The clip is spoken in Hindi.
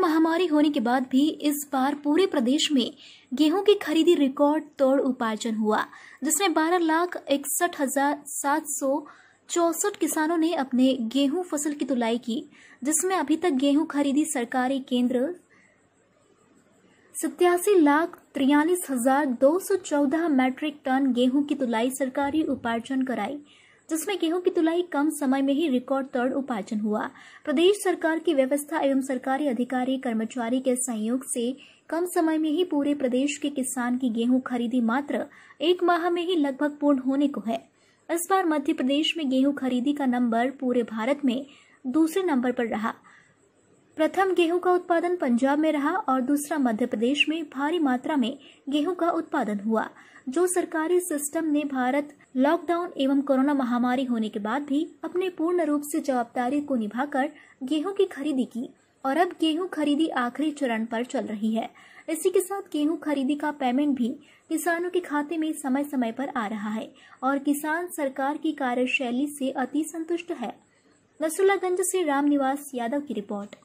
महामारी होने के बाद भी इस बार पूरे प्रदेश में गेहूं की खरीदी रिकॉर्ड तोड़ उपार्जन हुआ जिसमें बारह लाख इकसठ हजार सात सौ चौसठ किसानों ने अपने गेहूं फसल की तुलाई की जिसमें अभी तक गेहूं खरीदी सरकारी केंद्र सत्यासी लाख तिरयालीस हजार दो सौ चौदह मैट्रिक टन गेहूं की तुलाई सरकारी उपार्जन कराई जिसमें गेहूं की तुलाई कम समय में ही रिकॉर्ड तर्ड उपार्जन हुआ प्रदेश सरकार की व्यवस्था एवं सरकारी अधिकारी कर्मचारी के सहयोग से कम समय में ही पूरे प्रदेश के किसान की गेहूं खरीदी मात्र एक माह में ही लगभग पूर्ण होने को है इस बार मध्य प्रदेश में गेहूं खरीदी का नंबर पूरे भारत में दूसरे नंबर पर रहा प्रथम गेहूं का उत्पादन पंजाब में रहा और दूसरा मध्य प्रदेश में भारी मात्रा में गेहूं का उत्पादन हुआ जो सरकारी सिस्टम ने भारत लॉकडाउन एवं कोरोना महामारी होने के बाद भी अपने पूर्ण रूप से जवाबदारी को निभाकर गेहूं की खरीदी की और अब गेहूं खरीदी आखिरी चरण पर चल रही है इसी के साथ गेहूं खरीदी का पेमेंट भी किसानों के खाते में समय समय पर आ रहा है और किसान सरकार की कार्यशैली से अति संतुष्ट है नसरुल्लागंज से रामनिवास यादव की रिपोर्ट